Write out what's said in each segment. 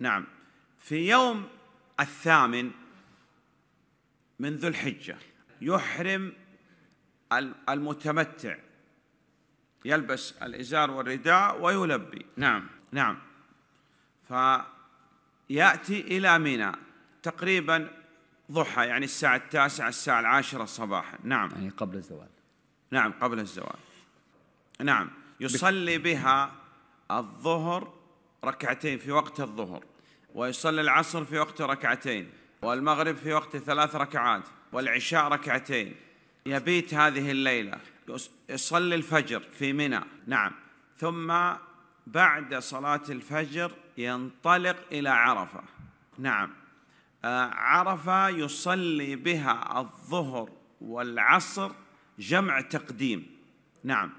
نعم في يوم الثامن من ذو الحجة يحرم المتمتع يلبس الإزار والرداء ويلبي نعم نعم فيأتي إلى منى تقريبا ضحى يعني الساعة التاسعة الساعة العاشرة صباحا نعم يعني قبل الزوال نعم قبل الزوال نعم يصلي بها الظهر ركعتين في وقت الظهر ويصلي العصر في وقت ركعتين والمغرب في وقت ثلاث ركعات والعشاء ركعتين يبيت هذه الليلة يصلي الفجر في منى نعم ثم بعد صلاة الفجر ينطلق إلى عرفة نعم آه، عرفة يصلي بها الظهر والعصر جمع تقديم نعم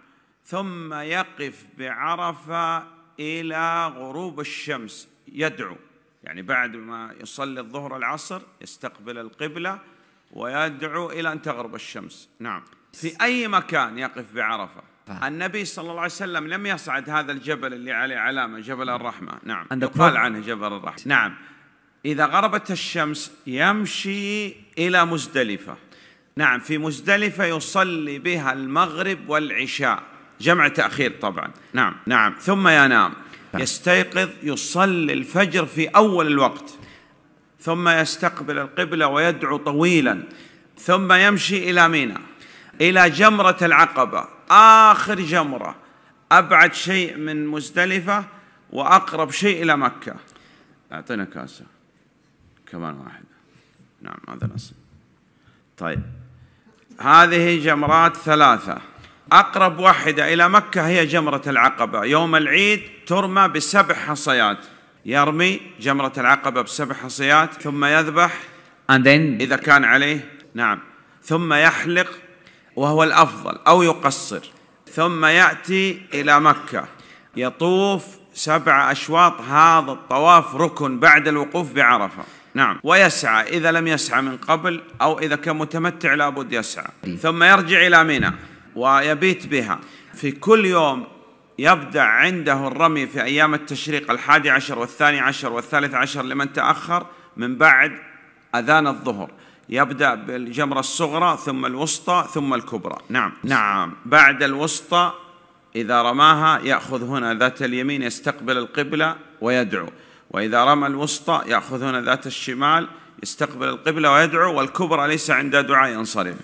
ثم يقف بعرفة إلى غروب الشمس يدعو يعني بعد ما يصلي الظهر العصر يستقبل القبلة ويدعو إلى أن تغرب الشمس نعم في أي مكان يقف بعرفة النبي صلى الله عليه وسلم لم يصعد هذا الجبل اللي عليه علامة جبل نعم. الرحمة نعم يقال عنه جبل الرحمة نعم إذا غربت الشمس يمشي إلى مزدلفة نعم في مزدلفة يصلي بها المغرب والعشاء جمع تأخير طبعا نعم نعم ثم ينام نعم. يستيقظ يصلي الفجر في أول الوقت ثم يستقبل القبلة ويدعو طويلا ثم يمشي إلى منى إلى جمرة العقبة آخر جمرة أبعد شيء من مزدلفة وأقرب شيء إلى مكة أعطينا كاسة كمان واحد نعم هذا نصيب طيب هذه جمرات ثلاثة أقرب واحدة إلى مكة هي جمرة العقبة يوم العيد ترمى بسبع حصيات يرمي جمرة العقبة بسبع حصيات ثم يذبح And then إذا كان عليه نعم ثم يحلق وهو الأفضل أو يقصر ثم يأتي إلى مكة يطوف سبع أشواط هذا الطواف ركن بعد الوقوف بعرفة نعم ويسعى إذا لم يسعى من قبل أو إذا كان متمتع لابد يسعى نعم. ثم يرجع إلى منى ويبيت بها في كل يوم يبدأ عنده الرمي في أيام التشريق الحادي عشر والثاني عشر والثالث عشر لمن تأخر من بعد أذان الظهر يبدأ بالجمرة الصغرى ثم الوسطى ثم الكبرى نعم نعم بعد الوسطى إذا رماها يأخذ هنا ذات اليمين يستقبل القبلة ويدعو وإذا رمى الوسطى يأخذ هنا ذات الشمال يستقبل القبلة ويدعو والكبرى ليس عند دعاء ينصرف